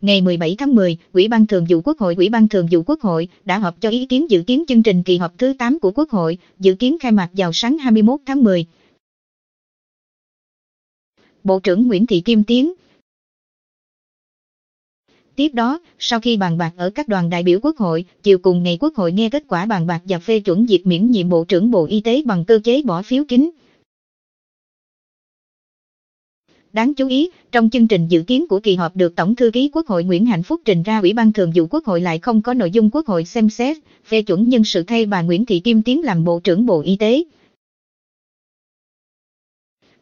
Ngày 17 tháng 10, Ủy ban Thường vụ Quốc hội Ủy ban Thường vụ Quốc hội đã họp cho ý kiến dự kiến chương trình kỳ họp thứ 8 của Quốc hội, dự kiến khai mạc vào sáng 21 tháng 10. Bộ trưởng Nguyễn Thị Kim Tiến Tiếp đó, sau khi bàn bạc ở các đoàn đại biểu Quốc hội, chiều cùng ngày Quốc hội nghe kết quả bàn bạc và phê chuẩn việc miễn nhiệm Bộ trưởng Bộ Y tế bằng cơ chế bỏ phiếu kín. Đáng chú ý, trong chương trình dự kiến của kỳ họp được Tổng thư ký Quốc hội Nguyễn Hạnh Phúc trình ra Ủy ban Thường vụ Quốc hội lại không có nội dung Quốc hội xem xét, phê chuẩn nhân sự thay bà Nguyễn Thị Kim Tiến làm Bộ trưởng Bộ Y tế.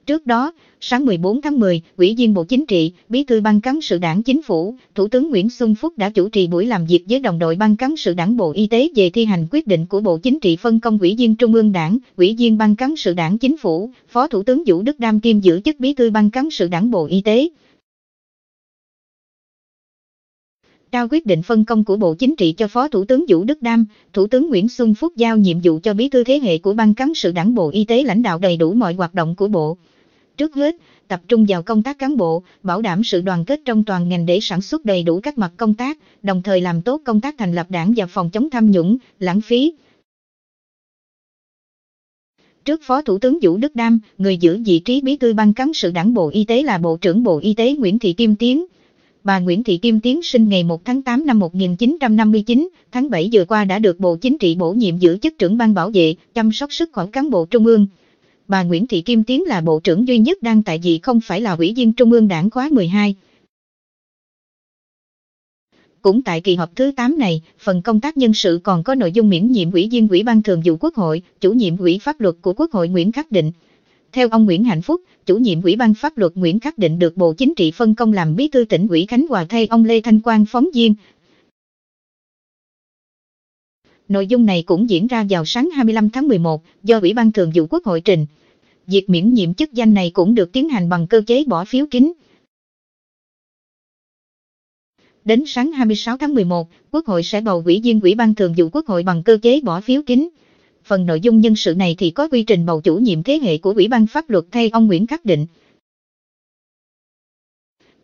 Trước đó, sáng 14 tháng 10, Ủy viên Bộ Chính trị, Bí thư Ban cán sự Đảng Chính phủ, Thủ tướng Nguyễn Xuân Phúc đã chủ trì buổi làm việc với đồng đội Ban cán sự Đảng Bộ Y tế về thi hành quyết định của Bộ Chính trị phân công Ủy viên Trung ương Đảng, Ủy viên Ban cán sự Đảng Chính phủ, Phó Thủ tướng Vũ Đức Đam kiêm giữ chức Bí thư Ban cán sự Đảng Bộ Y tế. trao quyết định phân công của Bộ Chính trị cho Phó Thủ tướng Vũ Đức Đam, Thủ tướng Nguyễn Xuân Phúc giao nhiệm vụ cho bí thư thế hệ của Ban cán sự Đảng Bộ Y tế lãnh đạo đầy đủ mọi hoạt động của Bộ. Trước hết, tập trung vào công tác cán bộ, bảo đảm sự đoàn kết trong toàn ngành để sản xuất đầy đủ các mặt công tác, đồng thời làm tốt công tác thành lập đảng và phòng chống tham nhũng, lãng phí. Trước Phó Thủ tướng Vũ Đức Đam, người giữ vị trí bí thư ban cán sự đảng Bộ Y tế là Bộ trưởng Bộ Y tế Nguyễn Thị Kim Tiến. Bà Nguyễn Thị Kim Tiến sinh ngày 1 tháng 8 năm 1959, tháng 7 vừa qua đã được Bộ Chính trị bổ nhiệm giữ chức trưởng ban bảo vệ, chăm sóc sức khỏe cán bộ trung ương bà Nguyễn Thị Kim Tiến là bộ trưởng duy nhất đang tại vị không phải là ủy viên Trung ương Đảng khóa 12. Cũng tại kỳ họp thứ 8 này, phần công tác nhân sự còn có nội dung miễn nhiệm ủy viên Ủy ban Thường vụ Quốc hội, chủ nhiệm Ủy pháp luật của Quốc hội Nguyễn Khắc Định. Theo ông Nguyễn Hạnh Phúc, chủ nhiệm Ủy ban pháp luật Nguyễn Khắc Định được Bộ Chính trị phân công làm bí thư tỉnh ủy Khánh Hòa thay ông Lê Thanh Quang phóng viên, Nội dung này cũng diễn ra vào sáng 25 tháng 11 do Ủy ban Thường vụ Quốc hội trình. Việc miễn nhiệm chức danh này cũng được tiến hành bằng cơ chế bỏ phiếu kín. Đến sáng 26 tháng 11, Quốc hội sẽ bầu ủy viên Ủy ban Thường vụ Quốc hội bằng cơ chế bỏ phiếu kín. Phần nội dung nhân sự này thì có quy trình bầu chủ nhiệm thế hệ của Ủy ban pháp luật thay ông Nguyễn Khắc Định.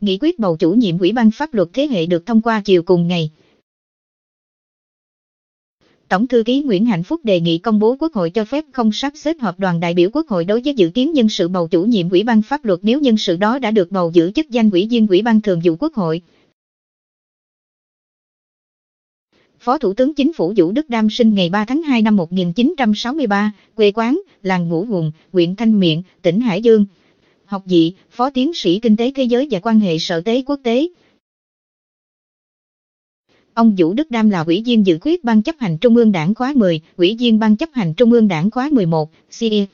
Nghị quyết bầu chủ nhiệm Ủy ban pháp luật thế hệ được thông qua chiều cùng ngày. Tổng thư ký Nguyễn Hạnh Phúc đề nghị công bố Quốc hội cho phép không sắp xếp họp đoàn đại biểu Quốc hội đối với dự kiến nhân sự bầu chủ nhiệm Ủy ban pháp luật nếu nhân sự đó đã được bầu giữ chức danh ủy viên Ủy ban thường vụ Quốc hội. Phó Thủ tướng Chính phủ Vũ Đức Đam sinh ngày 3 tháng 2 năm 1963, quê quán, làng Ngũ Ngùng, huyện Thanh Miện, tỉnh Hải Dương. Học vị, Phó Tiến sĩ Kinh tế Thế giới và quan hệ Sở tế Quốc tế. Ông Vũ Đức Đam là ủy viên dự khuyết ban chấp hành Trung ương Đảng khóa 10, ủy viên ban chấp hành Trung ương Đảng khóa 11, CE.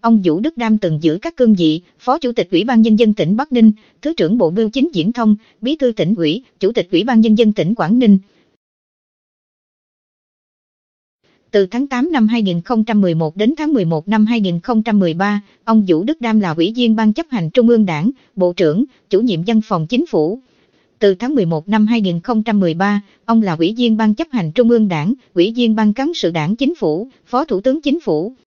Ông Vũ Đức Đam từng giữ các cương vị Phó Chủ tịch Ủy ban Nhân dân tỉnh Bắc Ninh, Thứ trưởng Bộ Bưu chính Diễn thông, Bí thư tỉnh ủy, Chủ tịch Ủy ban Nhân dân tỉnh Quảng Ninh. Từ tháng 8 năm 2011 đến tháng 11 năm 2013, ông Vũ Đức Đam là ủy viên Ban chấp hành Trung ương Đảng, Bộ trưởng, Chủ nhiệm Văn phòng Chính phủ, từ tháng 11 năm 2013, ông là ủy viên ban chấp hành Trung ương Đảng, ủy viên ban cán sự Đảng Chính phủ, Phó Thủ tướng Chính phủ,